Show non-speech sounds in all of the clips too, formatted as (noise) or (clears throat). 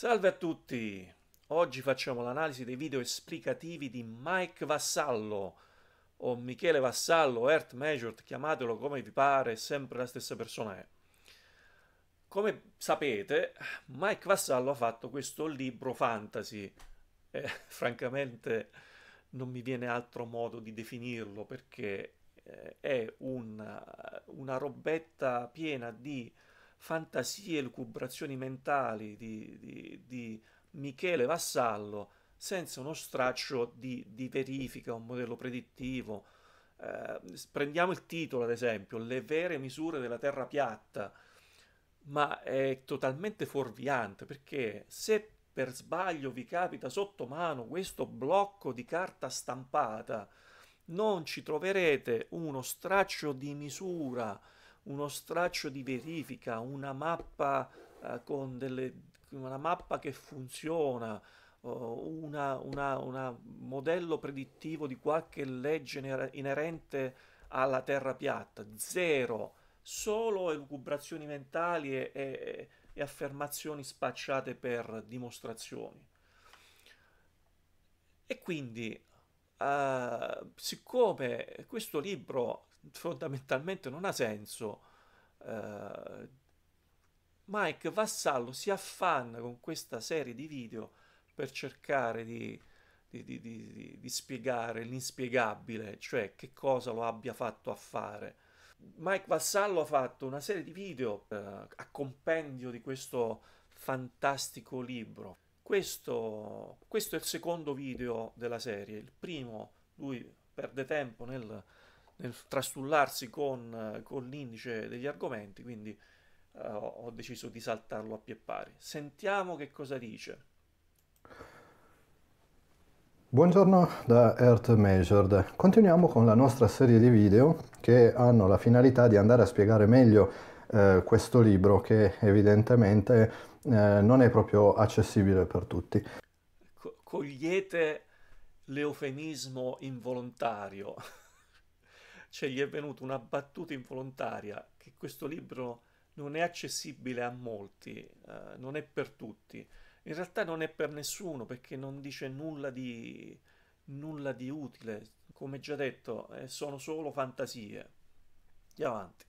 Salve a tutti! Oggi facciamo l'analisi dei video esplicativi di Mike Vassallo o Michele Vassallo, Earth Measured, chiamatelo come vi pare, sempre la stessa persona è. Come sapete, Mike Vassallo ha fatto questo libro fantasy. Eh, (laughs) francamente non mi viene altro modo di definirlo perché eh, è una, una robetta piena di fantasie, e lucubrazioni mentali di, di, di Michele Vassallo senza uno straccio di, di verifica, un modello predittivo. Eh, prendiamo il titolo, ad esempio, Le vere misure della Terra piatta, ma è totalmente fuorviante perché se per sbaglio vi capita sotto mano questo blocco di carta stampata, non ci troverete uno straccio di misura uno straccio di verifica, una mappa, eh, con delle, una mappa che funziona, un modello predittivo di qualche legge inerente alla terra piatta, zero, solo elucubrazioni mentali e, e, e affermazioni spacciate per dimostrazioni. E quindi, uh, siccome questo libro fondamentalmente non ha senso. Uh, Mike Vassallo si affanna con questa serie di video per cercare di, di, di, di, spiegare l'inspiegabile, cioè che cosa lo abbia fatto a fare. Mike Vassallo ha fatto una serie di video uh, a compendio di questo fantastico libro. Questo, questo è il secondo video della serie, il primo lui perde tempo nel nel trastullarsi con, con l'indice degli argomenti, quindi uh, ho deciso di saltarlo a pie pari. Sentiamo che cosa dice. Buongiorno da Earth Measured. Continuiamo con la nostra serie di video che hanno la finalità di andare a spiegare meglio eh, questo libro che evidentemente eh, non è proprio accessibile per tutti. Co- cogliete l'eufemismo involontario cioè gli è venuta una battuta involontaria che questo libro non è accessibile a molti, eh, non è per tutti. In realtà non è per nessuno perché non dice nulla di, nulla di utile. Come già detto, eh, sono solo fantasie. Andiamo avanti.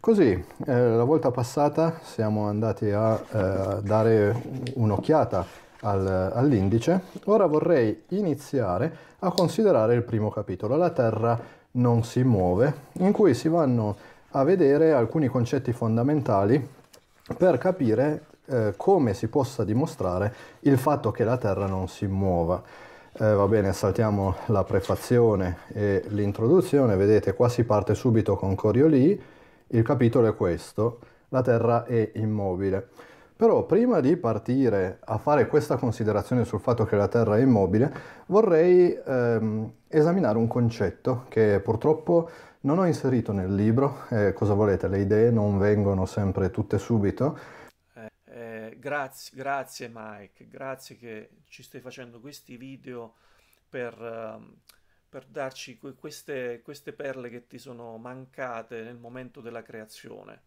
Così, eh, la volta passata siamo andati a eh, dare un'occhiata al, all'indice. Ora vorrei iniziare a considerare il primo capitolo, la Terra non si muove, in cui si vanno a vedere alcuni concetti fondamentali per capire eh, come si possa dimostrare il fatto che la Terra non si muova. Eh, va bene, saltiamo la prefazione e l'introduzione, vedete qua si parte subito con Coriolì, il capitolo è questo, la Terra è immobile. Però prima di partire a fare questa considerazione sul fatto che la Terra è immobile, vorrei ehm, esaminare un concetto che purtroppo non ho inserito nel libro. Eh, cosa volete? Le idee non vengono sempre tutte subito. Eh, eh, grazie, grazie Mike, grazie che ci stai facendo questi video per, ehm, per darci que- queste, queste perle che ti sono mancate nel momento della creazione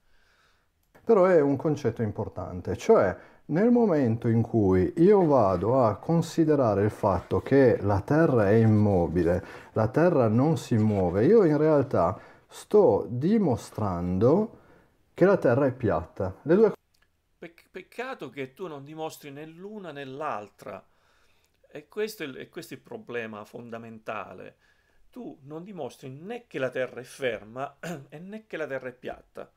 però è un concetto importante, cioè nel momento in cui io vado a considerare il fatto che la Terra è immobile, la Terra non si muove, io in realtà sto dimostrando che la Terra è piatta. Due... peccato che tu non dimostri né l'una né l'altra. E questo è, il, questo è il problema fondamentale. Tu non dimostri né che la Terra è ferma (clears throat) né che la Terra è piatta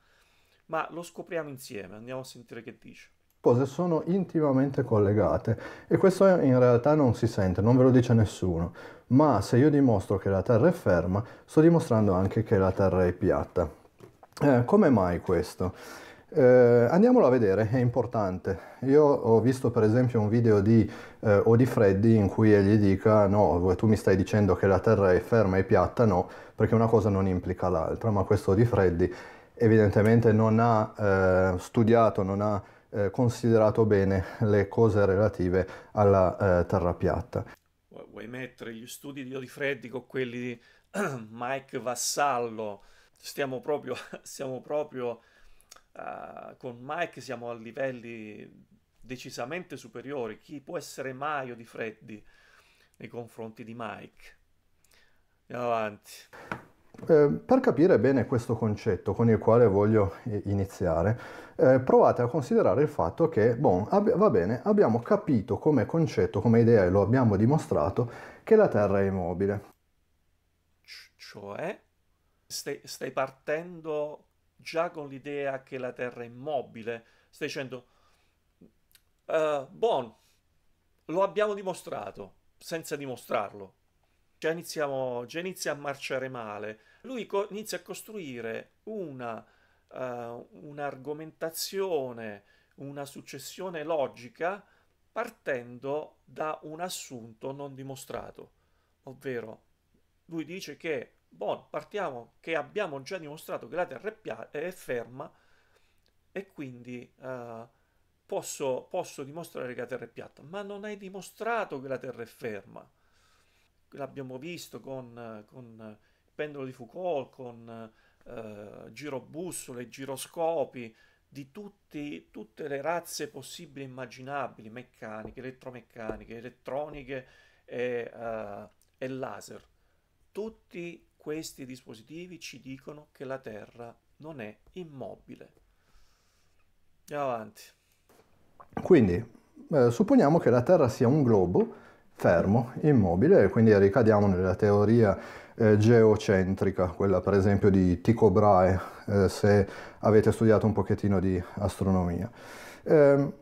ma lo scopriamo insieme, andiamo a sentire che dice Cose sono intimamente collegate e questo in realtà non si sente, non ve lo dice nessuno, ma se io dimostro che la Terra è ferma, sto dimostrando anche che la Terra è piatta. Eh, come mai questo? Eh, andiamolo a vedere, è importante. Io ho visto per esempio un video di eh, Freddy in cui egli dica no, tu mi stai dicendo che la Terra è ferma e piatta, no, perché una cosa non implica l'altra, ma questo Odi Freddy evidentemente non ha eh, studiato, non ha eh, considerato bene le cose relative alla eh, terra piatta. Vuoi mettere gli studi di Odifreddi con quelli di (clears throat) Mike Vassallo? Stiamo proprio, (laughs) stiamo proprio uh, con Mike, siamo a livelli decisamente superiori. Chi può essere mai Odifreddi nei confronti di Mike? Andiamo avanti. Ehm, per capire bene questo concetto con il quale voglio iniziare, eh, provate a considerare il fatto che, bon, ab- va bene, abbiamo capito come concetto, come idea e lo abbiamo dimostrato, che la Terra è immobile. Cioè, stai, stai partendo già con l'idea che la Terra è immobile, stai dicendo, uh, bon, lo abbiamo dimostrato, senza dimostrarlo. Già, iniziamo, già inizia a marciare male. Lui co- inizia a costruire una, uh, un'argomentazione, una successione logica partendo da un assunto non dimostrato. Ovvero, lui dice che, bon, partiamo che abbiamo già dimostrato che la Terra è, pia- è ferma e quindi uh, posso, posso dimostrare che la Terra è piatta. Ma non hai dimostrato che la Terra è ferma l'abbiamo visto con, con eh, pendolo di Foucault, con eh, girobussole, giroscopi, di tutti, tutte le razze possibili e immaginabili, meccaniche, elettromeccaniche, elettroniche e, eh, e laser. Tutti questi dispositivi ci dicono che la Terra non è immobile. Andiamo avanti. Quindi, eh, supponiamo che la Terra sia un globo fermo, immobile, e quindi ricadiamo nella teoria eh, geocentrica, quella per esempio di Tycho Brahe, eh, se avete studiato un pochettino di astronomia. Eh,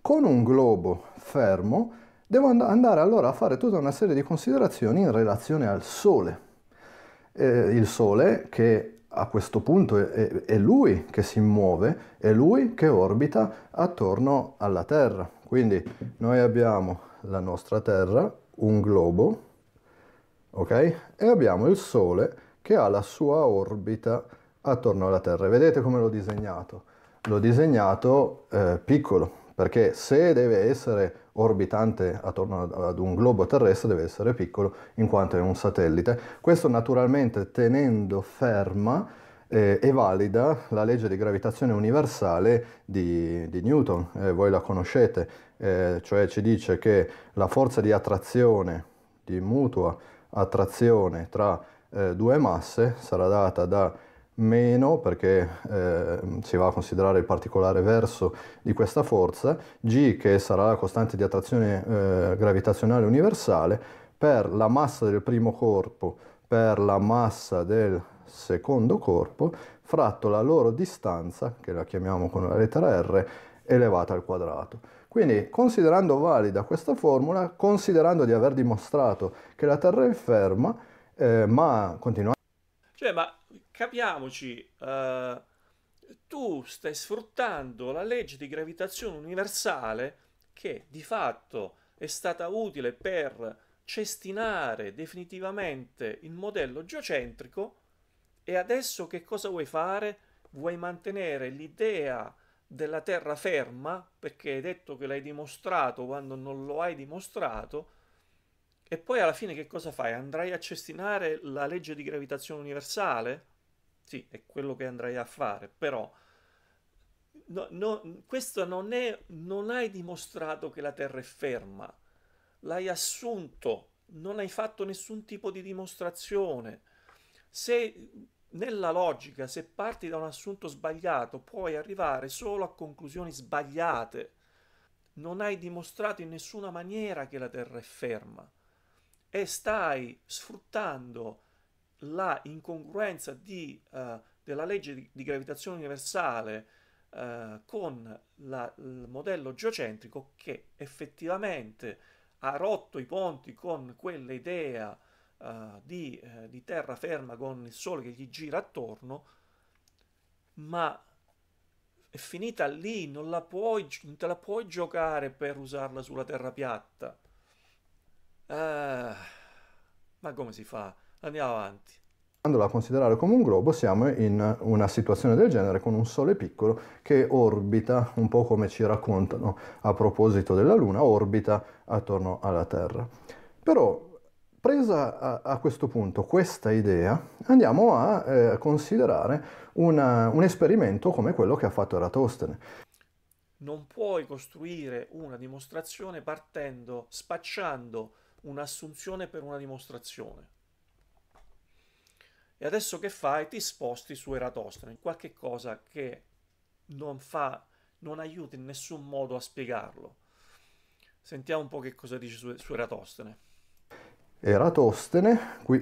con un globo fermo devo and- andare allora a fare tutta una serie di considerazioni in relazione al Sole. Eh, il Sole che a questo punto è, è lui che si muove, è lui che orbita attorno alla Terra. Quindi noi abbiamo la nostra Terra, un globo, ok? E abbiamo il Sole che ha la sua orbita attorno alla Terra. Vedete come l'ho disegnato? L'ho disegnato eh, piccolo, perché se deve essere orbitante attorno ad un globo terrestre deve essere piccolo in quanto è un satellite. Questo naturalmente tenendo ferma eh, è valida la legge di gravitazione universale di, di Newton, eh, voi la conoscete, eh, cioè ci dice che la forza di attrazione, di mutua attrazione tra eh, due masse sarà data da meno, perché eh, si va a considerare il particolare verso di questa forza, g che sarà la costante di attrazione eh, gravitazionale universale, per la massa del primo corpo, per la massa del secondo corpo fratto la loro distanza, che la chiamiamo con la lettera R, elevata al quadrato. Quindi, considerando valida questa formula, considerando di aver dimostrato che la Terra è ferma, eh, ma continuando... Cioè, ma capiamoci, eh, tu stai sfruttando la legge di gravitazione universale che di fatto è stata utile per cestinare definitivamente il modello geocentrico e adesso che cosa vuoi fare? Vuoi mantenere l'idea della terraferma, perché hai detto che l'hai dimostrato quando non lo hai dimostrato, e poi alla fine che cosa fai? Andrai a cestinare la legge di gravitazione universale? Sì, è quello che andrai a fare, però no, no, questo non è, non hai dimostrato che la Terra è ferma, l'hai assunto, non hai fatto nessun tipo di dimostrazione. Se nella logica, se parti da un assunto sbagliato, puoi arrivare solo a conclusioni sbagliate. Non hai dimostrato in nessuna maniera che la Terra è ferma e stai sfruttando la incongruenza di, uh, della legge di, di gravitazione universale uh, con la, il modello geocentrico che effettivamente ha rotto i ponti con quell'idea uh, di, eh, di terraferma con il sole che gli gira attorno, ma è finita lì, non, la puoi, non te la puoi giocare per usarla sulla terra piatta. Uh, ma come si fa? Andiamo avanti. Andandola a considerare come un globo, siamo in una situazione del genere con un sole piccolo che orbita, un po' come ci raccontano a proposito della Luna, orbita attorno alla Terra. Però Presa a, a questo punto questa idea, andiamo a eh, considerare una, un esperimento come quello che ha fatto Eratostene. Non puoi costruire una dimostrazione partendo, spacciando un'assunzione per una dimostrazione. E adesso che fai? Ti sposti su Eratostene, qualche cosa che non fa, non aiuta in nessun modo a spiegarlo. Sentiamo un po' che cosa dice su, su Eratostene. Eratostene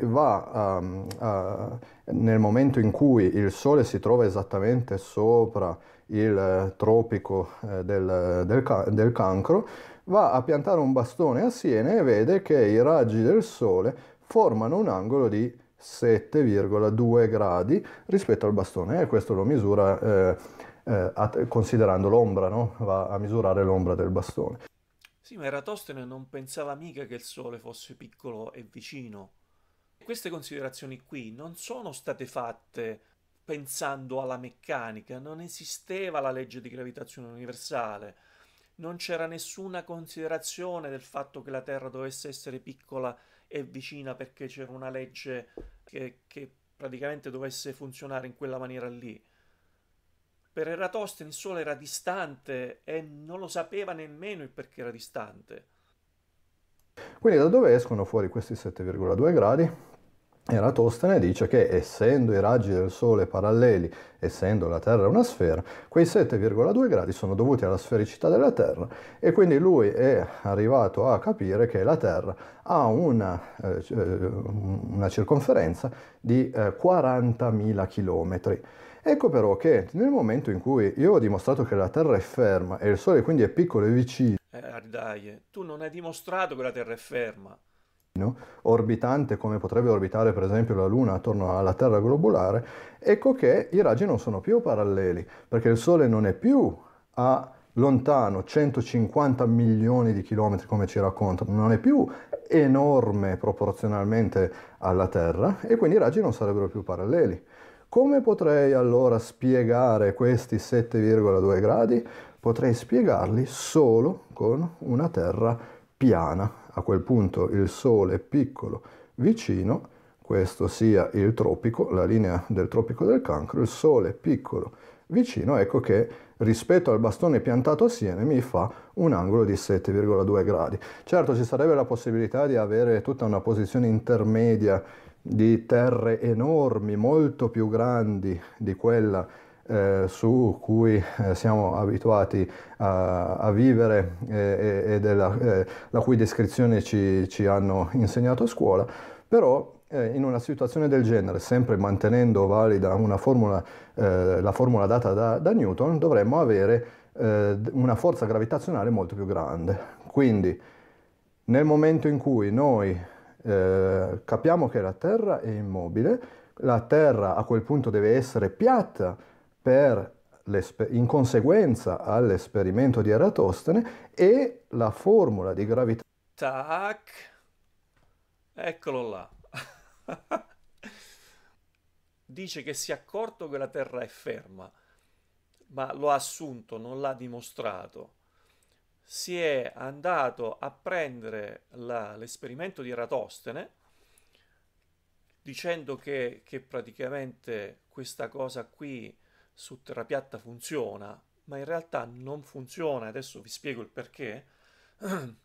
va um, a, nel momento in cui il Sole si trova esattamente sopra il eh, tropico eh, del, del, del cancro, va a piantare un bastone a Siena e vede che i raggi del Sole formano un angolo di 7,2 gradi rispetto al bastone e questo lo misura eh, eh, considerando l'ombra, no? va a misurare l'ombra del bastone. Sì, ma Eratostene non pensava mica che il Sole fosse piccolo e vicino. Queste considerazioni qui non sono state fatte pensando alla meccanica, non esisteva la legge di gravitazione universale, non c'era nessuna considerazione del fatto che la Terra dovesse essere piccola e vicina perché c'era una legge che, che praticamente dovesse funzionare in quella maniera lì. Per Eratostene il Sole era distante e non lo sapeva nemmeno il perché era distante. Quindi da dove escono fuori questi 7,2 gradi? Eratostene dice che essendo i raggi del Sole paralleli, essendo la Terra una sfera, quei 7,2 gradi sono dovuti alla sfericità della Terra e quindi lui è arrivato a capire che la Terra ha una, eh, una circonferenza di eh, 40.000 km Ecco però che nel momento in cui io ho dimostrato che la Terra è ferma e il Sole quindi è piccolo e vicino... Eh, dai, eh, tu non hai dimostrato che la Terra è ferma orbitante come potrebbe orbitare per esempio la Luna attorno alla Terra globulare, ecco che i raggi non sono più paralleli, perché il Sole non è più a lontano 150 milioni di chilometri come ci raccontano, non è più enorme proporzionalmente alla Terra e quindi i raggi non sarebbero più paralleli. Come potrei allora spiegare questi 7,2 gradi? Potrei spiegarli solo con una terra piana. A quel punto il Sole piccolo vicino, questo sia il tropico, la linea del tropico del cancro, il Sole piccolo vicino, ecco che rispetto al bastone piantato a Siene mi fa un angolo di 7,2 gradi. Certo ci sarebbe la possibilità di avere tutta una posizione intermedia di terre enormi, molto più grandi di quella eh, su cui eh, siamo abituati a, a vivere eh, e, della, eh, la cui descrizione ci, ci, hanno insegnato a scuola, però eh, in una situazione del genere, sempre mantenendo valida una formula, eh, la formula data da, da Newton, dovremmo avere una forza gravitazionale molto più grande. Quindi nel momento in cui noi eh, capiamo che la Terra è immobile, la Terra a quel punto deve essere piatta in conseguenza all'esperimento di Eratostene e la formula di gravità... Tac, eccolo là. (laughs) Dice che si è accorto che la Terra è ferma, ma lo ha assunto, non l'ha dimostrato si è andato a prendere la, l'esperimento di Eratostene dicendo che, che, praticamente questa cosa qui su terra piatta funziona, ma in realtà non funziona, adesso vi spiego il perché, (clears throat)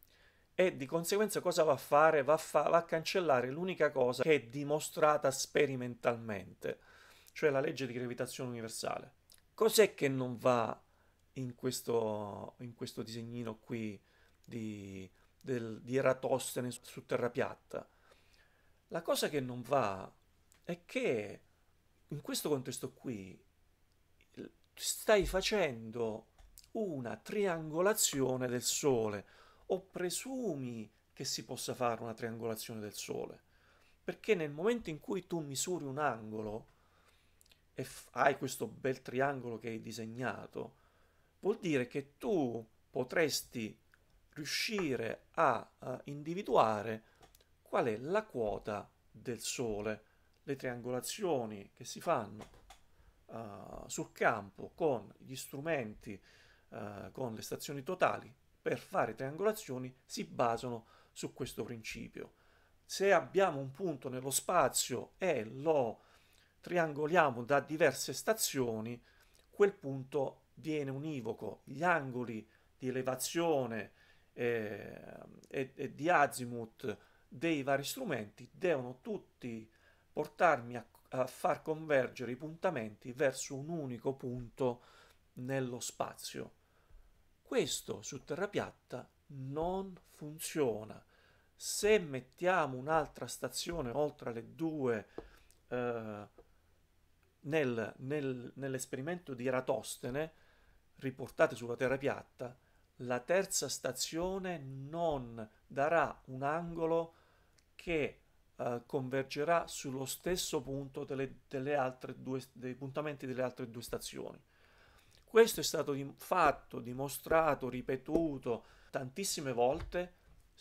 e di conseguenza cosa va a fare? Va a, fa- va a cancellare l'unica cosa che è dimostrata sperimentalmente, cioè la legge di gravitazione universale. Cos'è che non va in questo, in questo disegnino qui di, del, di Eratostene su terra piatta. La cosa che non va è che in questo contesto qui stai facendo una triangolazione del Sole o presumi che si possa fare una triangolazione del Sole perché nel momento in cui tu misuri un angolo e hai questo bel triangolo che hai disegnato vuol dire che tu potresti riuscire a uh, individuare qual è la quota del Sole. Le triangolazioni che si fanno uh, sul campo con gli strumenti, uh, con le stazioni totali per fare triangolazioni si basano su questo principio. Se abbiamo un punto nello spazio e lo triangoliamo da diverse stazioni, quel punto viene univoco, gli angoli di elevazione e, eh, e, e di azimuth dei vari strumenti devono tutti portarmi a, a far convergere i puntamenti verso un unico punto nello spazio. Questo su terra piatta non funziona. Se mettiamo un'altra stazione oltre le due eh, nel, nel, nell'esperimento di Eratostene, riportate sulla terra piatta, la terza stazione non darà un angolo che eh, convergerà sullo stesso punto delle, delle due, dei puntamenti delle altre due stazioni. Questo è stato fatto, dimostrato, ripetuto tantissime volte,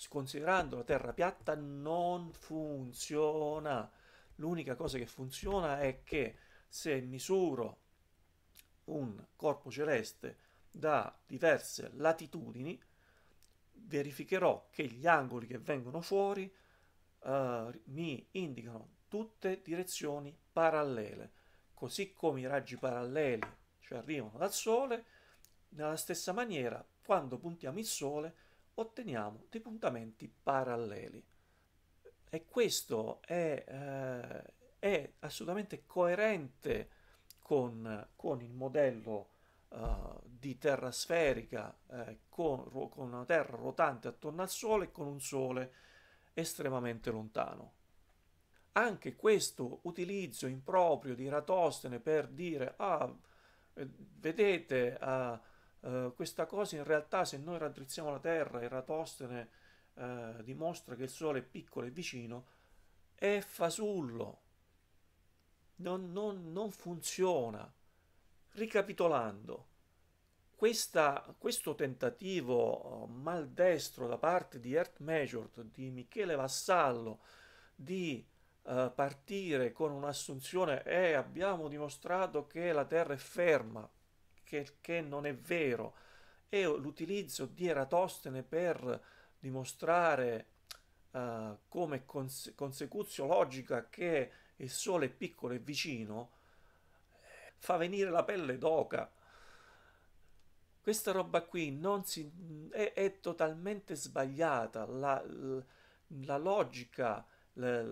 considerando la terra piatta non funziona. L'unica cosa che funziona è che se misuro un corpo celeste da diverse latitudini, verificherò che gli angoli che vengono fuori eh, mi indicano tutte direzioni parallele, così come i raggi paralleli ci arrivano dal Sole, nella stessa maniera quando puntiamo il Sole otteniamo dei puntamenti paralleli. E questo è, eh, è assolutamente coerente con, con il modello uh, di terra sferica, eh, con, con una terra rotante attorno al Sole e con un Sole estremamente lontano. Anche questo utilizzo improprio di Eratostene per dire, ah, eh, vedete, ah, Uh, questa cosa in realtà se noi raddrizziamo la Terra, Eratostene uh, dimostra che il Sole è piccolo e vicino, è fasullo, non, non, non funziona. Ricapitolando, questa, questo tentativo eh, maldestro da parte di Earth Measured, di Michele Vassallo, di eh, partire con un'assunzione e eh, abbiamo dimostrato che la Terra è ferma, che, che non è vero, e l'utilizzo di Eratostene per dimostrare eh, come cons- consecuzio logica che il sole è piccolo e vicino, eh, fa venire la pelle d'oca. Questa roba qui non si, è, è totalmente sbagliata, la, la, la logica, la,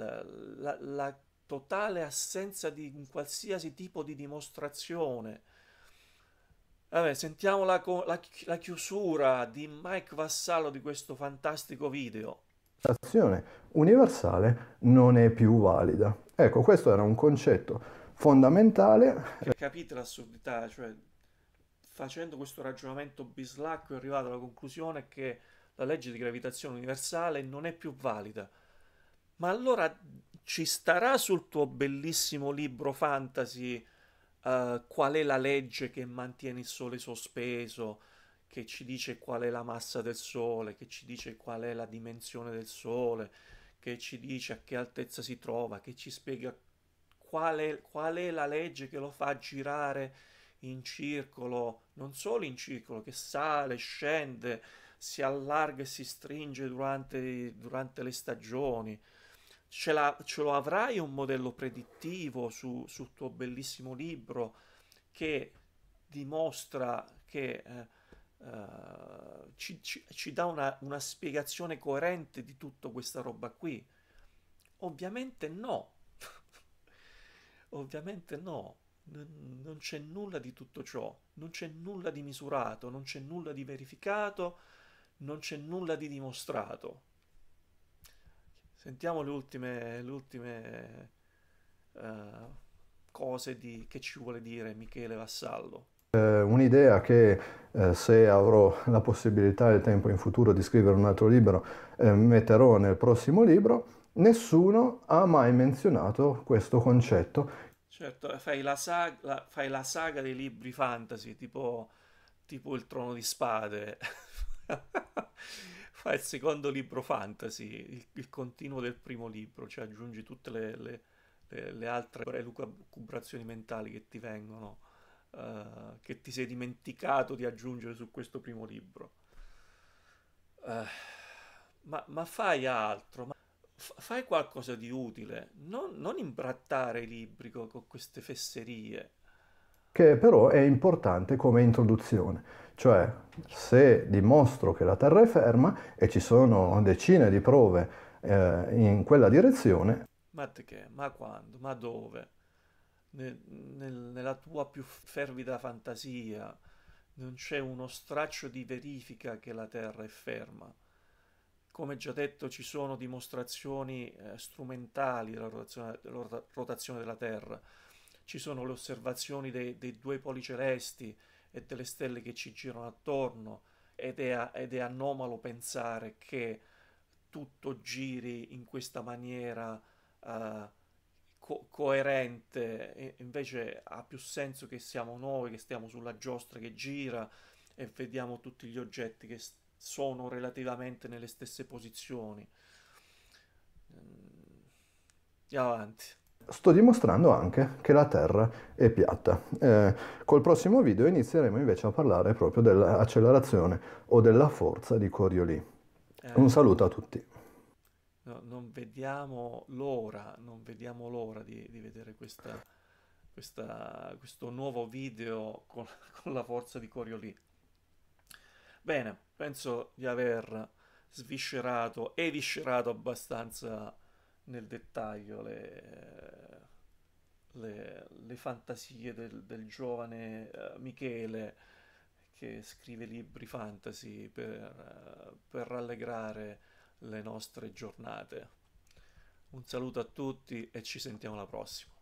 la, totale assenza di qualsiasi tipo di dimostrazione. Vabbè, sentiamo la, la chiusura di Mike Vassallo di questo fantastico video. Universale non è più valida Ecco, questo era un concetto fondamentale. Che capite l'assurdità, cioè facendo questo ragionamento bislacco è arrivato alla conclusione che la legge di gravitazione universale non è più valida. Ma allora ci starà sul tuo bellissimo libro fantasy uh, qual è la legge che mantiene il Sole sospeso, che ci dice qual è la massa del Sole, che ci dice qual è la dimensione del Sole, che ci dice a che altezza si trova, che ci spiega qual è, qual è la legge che lo fa girare in circolo, non solo in circolo, che sale, scende, si allarga e si stringe durante, durante le stagioni. Ce, la, ce, lo avrai un modello predittivo su, sul tuo bellissimo libro che dimostra che eh, eh, ci, ci, ci, dà una, una spiegazione coerente di tutta questa roba qui? Ovviamente no, (laughs) ovviamente no, N- non c'è nulla di tutto ciò, non c'è nulla di misurato, non c'è nulla di verificato, non c'è nulla di dimostrato. Sentiamo le ultime, le ultime uh, cose di, che ci vuole dire Michele Vassallo. Eh, un'idea che eh, se avrò la possibilità e il tempo in futuro di scrivere un altro libro eh, metterò nel prossimo libro, nessuno ha mai menzionato questo concetto. Certo, eh, fai la, saga, la, fai la saga dei libri fantasy, tipo, tipo il Trono di Spade, (laughs) fai il secondo libro fantasy, il, il, continuo del primo libro, cioè aggiungi tutte le, le, le, le altre lucubrazioni mentali che ti vengono. Eh, che ti sei dimenticato di aggiungere su questo primo libro. Uh, ma, ma, fai altro, ma fai qualcosa di utile, non, non imbrattare i libri con, con queste fesserie che però è importante come introduzione. Cioè, se dimostro che la Terra è ferma e ci sono decine di prove eh, in quella direzione... Ma perché? Ma quando? Ma dove? nel, nel, nella tua più fervida fantasia, non c'è uno straccio di verifica che la Terra è ferma. Come già detto, ci sono dimostrazioni eh, strumentali della rotazione, della rotazione, della Terra, ci sono le osservazioni dei, dei due poli celesti e delle stelle che ci girano attorno, ed è, ed è anomalo pensare che tutto giri in questa maniera uh, co- coerente, e invece ha più senso che siamo noi che stiamo sulla giostra che gira e vediamo tutti gli oggetti che st- sono relativamente nelle stesse posizioni. Ehm, andiamo avanti. Sto dimostrando anche che la Terra è piatta. Eh, col prossimo video inizieremo invece a parlare proprio dell'accelerazione o della forza di Coriolis. Eh. Un saluto a tutti no, non vediamo l'ora, non vediamo l'ora di, di vedere questa, questa, questo nuovo video con, (laughs) con la forza di Coriolì. Bene, penso di aver sviscerato e viscerato abbastanza nel dettaglio le, le, le fantasie del, del giovane uh, Michele che scrive libri fantasy per, uh, per rallegrare le nostre giornate. Un saluto a tutti e ci sentiamo alla prossima.